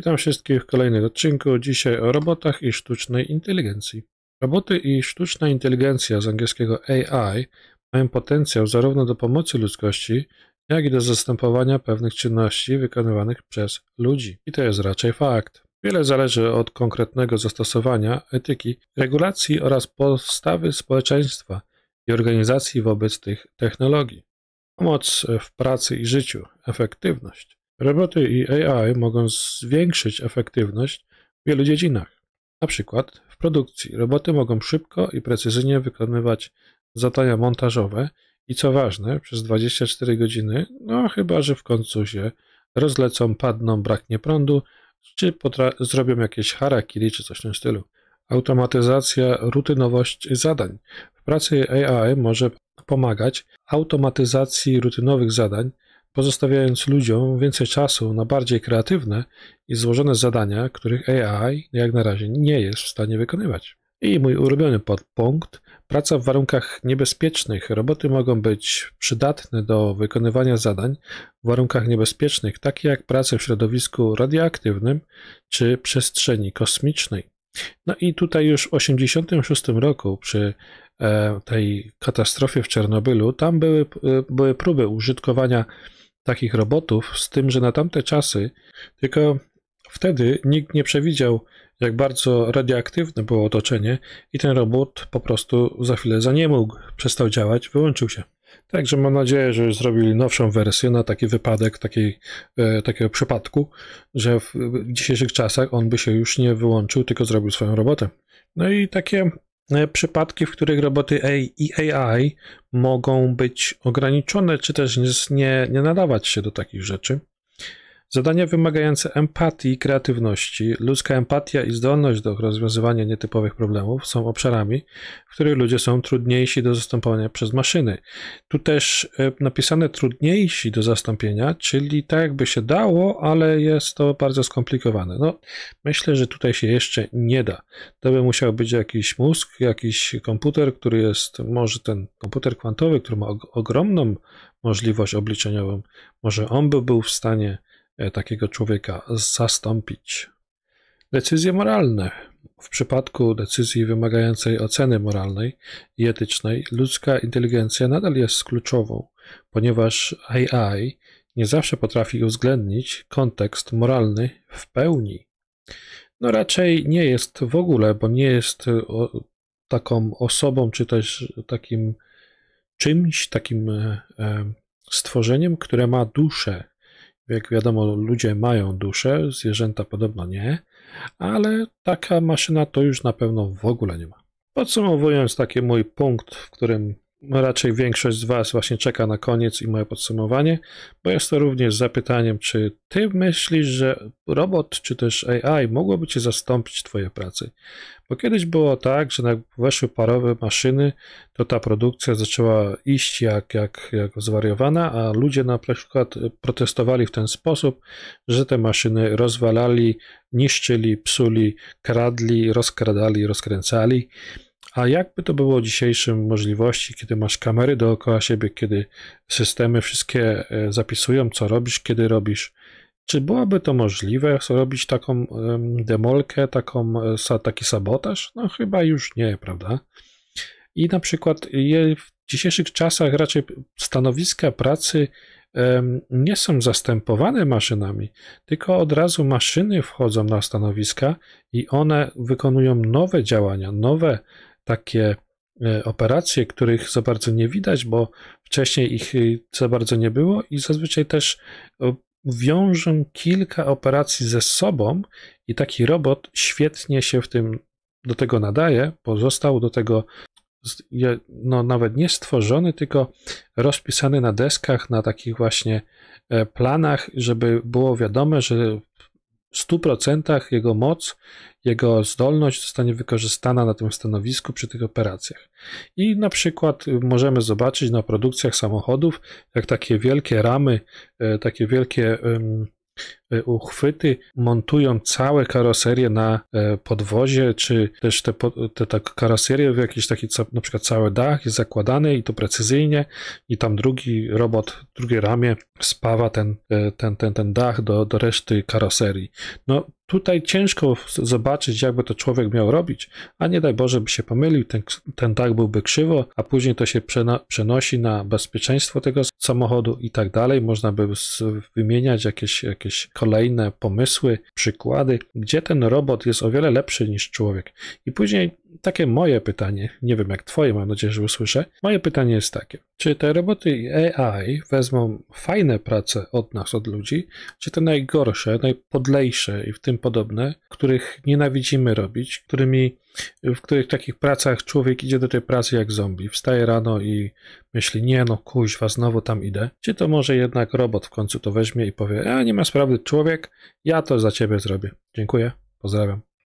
Witam wszystkich w kolejnym odcinku. Dzisiaj o robotach i sztucznej inteligencji. Roboty i sztuczna inteligencja z angielskiego AI mają potencjał zarówno do pomocy ludzkości, jak i do zastępowania pewnych czynności wykonywanych przez ludzi. I to jest raczej fakt. Wiele zależy od konkretnego zastosowania, etyki, regulacji oraz postawy społeczeństwa i organizacji wobec tych technologii. Pomoc w pracy i życiu, efektywność. Roboty i AI mogą zwiększyć efektywność w wielu dziedzinach. Na przykład w produkcji roboty mogą szybko i precyzyjnie wykonywać zadania montażowe i co ważne, przez 24 godziny, no chyba że w końcu się rozlecą, padną, braknie prądu, czy zrobią jakieś harakiri czy coś w tym stylu. Automatyzacja, rutynowość zadań. W pracy AI może pomagać automatyzacji rutynowych zadań, pozostawiając ludziom więcej czasu na bardziej kreatywne i złożone zadania, których AI jak na razie nie jest w stanie wykonywać. I mój ulubiony podpunkt: praca w warunkach niebezpiecznych. Roboty mogą być przydatne do wykonywania zadań w warunkach niebezpiecznych, takie jak prace w środowisku radioaktywnym czy przestrzeni kosmicznej. No i tutaj już w 1986 roku przy e, tej katastrofie w Czernobylu, tam były, e, były próby użytkowania takich robotów, z tym, że na tamte czasy tylko wtedy nikt nie przewidział, jak bardzo radioaktywne było otoczenie i ten robot po prostu za chwilę zaniemógł, przestał działać, wyłączył się. Także mam nadzieję, że zrobili nowszą wersję na taki wypadek, takiej e, takiego przypadku, że w dzisiejszych czasach on by się już nie wyłączył, tylko zrobił swoją robotę. No i takie E, przypadki, w których roboty AI mogą być ograniczone, czy też nie, nie nadawać się do takich rzeczy. Zadania wymagające empatii i kreatywności, ludzka empatia i zdolność do rozwiązywania nietypowych problemów są obszarami, w których ludzie są trudniejsi do zastąpienia przez maszyny. Tu też e, napisane trudniejsi do zastąpienia, czyli tak jakby się dało, ale jest to bardzo skomplikowane. No, myślę, że tutaj się jeszcze nie da. To by musiał być jakiś mózg, jakiś komputer, który jest, może ten komputer kwantowy, który ma ogromną możliwość obliczeniową, może on by był w stanie E, takiego człowieka zastąpić. Decyzje moralne. W przypadku decyzji wymagającej oceny moralnej i etycznej, ludzka inteligencja nadal jest kluczową, ponieważ AI nie zawsze potrafi uwzględnić kontekst moralny w pełni. No raczej nie jest w ogóle, bo nie jest taką osobą, czy też takim czymś, takim e, e, stworzeniem, które ma duszę. Jak wiadomo, ludzie mają duszę, zwierzęta podobno nie, ale taka maszyna to już na pewno w ogóle nie ma. Podsumowując, taki mój punkt, w którym no, raczej większość z Was właśnie czeka na koniec i moje podsumowanie, bo jest to również zapytaniem, czy Ty myślisz, że robot czy też AI mogłoby Cię zastąpić Twoje pracy? Bo kiedyś było tak, że jak weszły parowe maszyny, to ta produkcja zaczęła iść jak, jak, jak zwariowana, a ludzie na przykład protestowali w ten sposób, że te maszyny rozwalali, niszczyli, psuli, kradli, rozkradali, rozkręcali. A jakby to było dzisiejszym możliwości, kiedy masz kamery dookoła siebie, kiedy systemy wszystkie e, zapisują, co robisz, kiedy robisz. Czy byłoby to możliwe zrobić taką demolkę, taką, e, taki sabotaż? No chyba już nie, prawda? I na przykład w dzisiejszych czasach raczej stanowiska pracy nie są zastępowane maszynami, tylko od razu maszyny wchodzą na stanowiska i one wykonują nowe działania, nowe takie e, operacje, których za bardzo nie widać, bo wcześniej ich e, za bardzo nie było i zazwyczaj też e, wiążą kilka operacji ze sobą i taki robot świetnie się w tym do tego nadaje, bo został do tego no, nawet nie stworzony, tylko rozpisany na deskach, na takich właśnie planach, żeby było wiadome, że 100% jego moc, jego zdolność zostanie wykorzystana na tym stanowisku przy tych operacjach. I na przykład y, możemy zobaczyć na produkcjach samochodów, jak takie wielkie ramy, y, takie wielkie E, uchwyty montują całe karoserie na e, podwozie, czy też te, te, tak karoserie w jakiś taki, na przykład cały dach jest zakładany i to precyzyjnie i tam drugi robot, drugie ramię spawa ten, e, ten, ten, ten dach do, do reszty karoserii. No Tutaj ciężko zobaczyć, jakby to człowiek miał robić, a nie daj Boże, by się pomylił, ten, ten tak byłby krzywo, a później to się przenosi na bezpieczeństwo tego samochodu i tak dalej. Można by wymieniać jakieś, jakieś kolejne pomysły, przykłady, gdzie ten robot jest o wiele lepszy niż człowiek. I później takie moje pytanie, nie wiem jak twoje, mam nadzieję, że usłyszę. Moje pytanie jest takie, czy te roboty AI wezmą fajne prace od nas, od ludzi, czy te najgorsze, najpodlejsze i w tym podobne, których nienawidzimy robić, którymi, w których takich pracach człowiek idzie do tej pracy jak zombie, wstaje rano i myśli, nie no kuźwa, znowu tam idę. Czy to może jednak robot w końcu to weźmie i powie, a nie ma sprawy, człowiek, ja to za ciebie zrobię. Dziękuję, pozdrawiam.